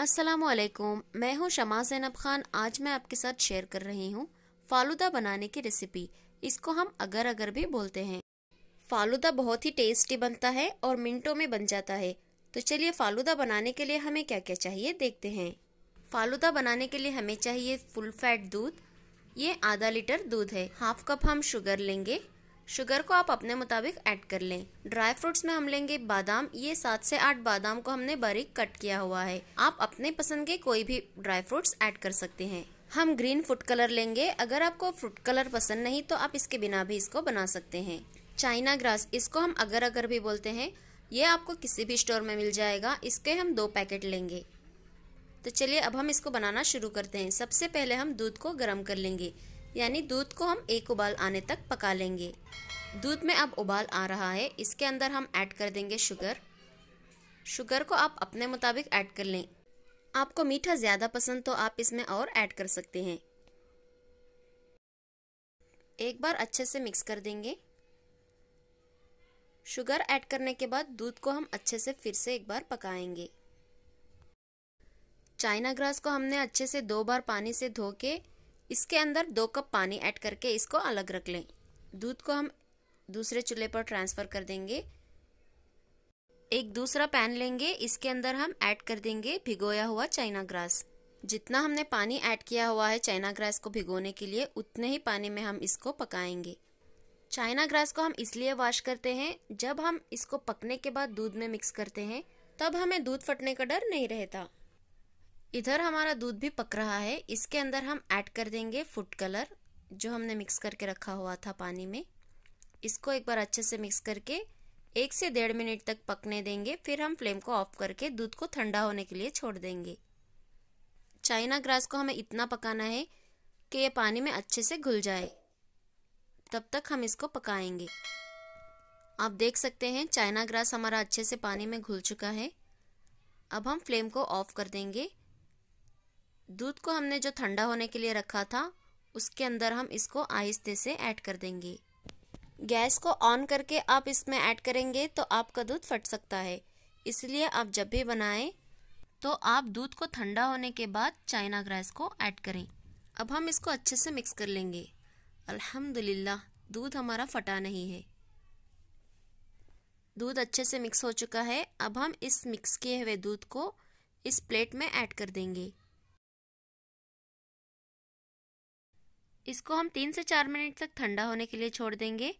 अस्सलाम वालेकुम मैं हूं शमा जैनब खान आज मैं आपके साथ शेयर कर रही हूं फालूदा बनाने की रेसिपी इसको हम अगर अगर भी बोलते हैं फालूदा बहुत ही टेस्टी बनता है और मिनटों में बन जाता है तो चलिए फालूदा बनाने के लिए हमें क्या क्या चाहिए देखते हैं फालूदा बनाने के लिए हमें चाहिए फुल फैट दूध ये आधा लीटर दूध है हाफ कप हम शुगर लेंगे शुगर को आप अपने मुताबिक ऐड कर लें ड्राई फ्रूट्स में हम लेंगे बादाम ये सात से आठ बादाम को हमने बारीक कट किया हुआ है आप अपने पसंद के कोई भी ड्राई फ्रूट्स ऐड कर सकते हैं हम ग्रीन फूड कलर लेंगे अगर आपको फ्रूट कलर पसंद नहीं तो आप इसके बिना भी इसको बना सकते हैं चाइना ग्रास इसको हम अगर अगर भी बोलते हैं ये आपको किसी भी स्टोर में मिल जाएगा इसके हम दो पैकेट लेंगे तो चलिए अब हम इसको बनाना शुरू करते हैं सबसे पहले हम दूध को गर्म कर लेंगे यानी दूध को हम एक उबाल आने तक पका लेंगे दूध में अब उबाल आ रहा है इसके अंदर हम ऐड कर देंगे शुगर शुगर को आप अपने मुताबिक ऐड कर लें आपको मीठा ज़्यादा पसंद तो आप इसमें और ऐड कर सकते हैं एक बार अच्छे से मिक्स कर देंगे शुगर ऐड करने के बाद दूध को हम अच्छे से फिर से एक बार पकाएंगे चाइना ग्रास को हमने अच्छे से दो बार पानी से धो के इसके अंदर दो कप पानी ऐड करके इसको अलग रख लें दूध को हम दूसरे चूल्हे पर ट्रांसफ़र कर देंगे एक दूसरा पैन लेंगे इसके अंदर हम ऐड कर देंगे भिगोया हुआ चाइना ग्रास जितना हमने पानी ऐड किया हुआ है चाइना ग्रास को भिगोने के लिए उतने ही पानी में हम इसको पकाएंगे चाइना ग्रास को हम इसलिए वॉश करते हैं जब हम इसको पकने के बाद दूध में मिक्स करते हैं तब हमें दूध फटने का डर नहीं रहता इधर हमारा दूध भी पक रहा है इसके अंदर हम ऐड कर देंगे फूड कलर जो हमने मिक्स करके रखा हुआ था पानी में इसको एक बार अच्छे से मिक्स करके एक से डेढ़ मिनट तक पकने देंगे फिर हम फ्लेम को ऑफ करके दूध को ठंडा होने के लिए छोड़ देंगे चाइना ग्रास को हमें इतना पकाना है कि ये पानी में अच्छे से घुल जाए तब तक हम इसको पकाएंगे आप देख सकते हैं चाइना ग्रास हमारा अच्छे से पानी में घुल चुका है अब हम फ्लेम को ऑफ कर देंगे दूध को हमने जो ठंडा होने के लिए रखा था उसके अंदर हम इसको आहिस्ते से ऐड कर देंगे गैस को ऑन करके आप इसमें ऐड करेंगे तो आपका दूध फट सकता है इसलिए आप जब भी बनाएं तो आप दूध को ठंडा होने के बाद चाइना ग्रास को ऐड करें अब हम इसको अच्छे से मिक्स कर लेंगे अल्हम्दुलिल्लाह दूध हमारा फटा नहीं है दूध अच्छे से मिक्स हो चुका है अब हम इस मिक्स किए हुए दूध को इस प्लेट में ऐड कर देंगे इसको हम तीन से चार मिनट तक ठंडा होने के लिए छोड़ देंगे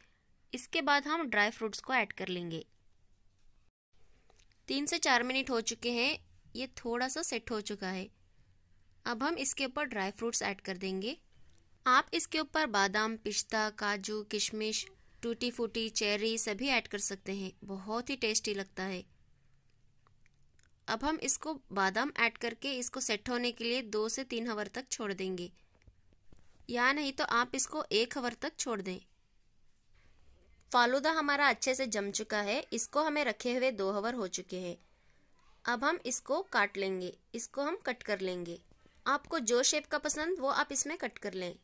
इसके बाद हम ड्राई फ्रूट्स को ऐड कर लेंगे तीन से चार मिनट हो चुके हैं ये थोड़ा सा सेट हो चुका है अब हम इसके ऊपर ड्राई फ्रूट्स ऐड कर देंगे आप इसके ऊपर बादाम पिस्ता काजू किशमिश टूटी फूटी चेरी सभी ऐड कर सकते हैं बहुत ही टेस्टी लगता है अब हम इसको बादाम ऐड करके इसको सेट होने के लिए दो से तीन हवर तक छोड़ देंगे या नहीं तो आप इसको एक हवर तक छोड़ दें फालूदा हमारा अच्छे से जम चुका है इसको हमें रखे हुए दो हवर हो चुके हैं अब हम इसको काट लेंगे इसको हम कट कर लेंगे आपको जो शेप का पसंद वो आप इसमें कट कर लें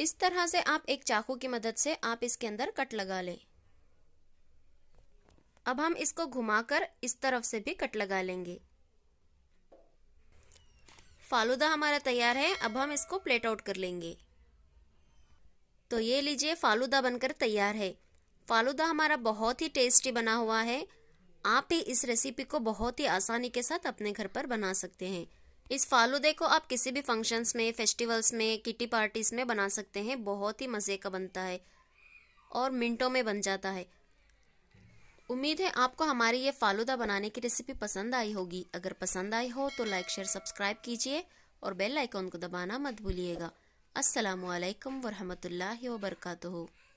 इस तरह से आप एक चाकू की मदद से आप इसके अंदर कट लगा लें अब हम इसको घुमाकर इस तरफ से भी कट लगा लेंगे फालूदा हमारा तैयार है अब हम इसको प्लेट आउट कर लेंगे तो ये लीजिए फालूदा बनकर तैयार है फालूदा हमारा बहुत ही टेस्टी बना हुआ है आप ही इस रेसिपी को बहुत ही आसानी के साथ अपने घर पर बना सकते हैं इस फालूदे को आप किसी भी फंक्शंस में फेस्टिवल्स में किटी पार्टीज में बना सकते हैं बहुत ही मज़े का बनता है और मिनटों में बन जाता है उम्मीद है आपको हमारी ये फालूदा बनाने की रेसिपी पसंद आई होगी अगर पसंद आई हो तो लाइक शेयर सब्सक्राइब कीजिए और बेल आइकॉन को दबाना मत भूलिएगा असलकम वरहमल वर्का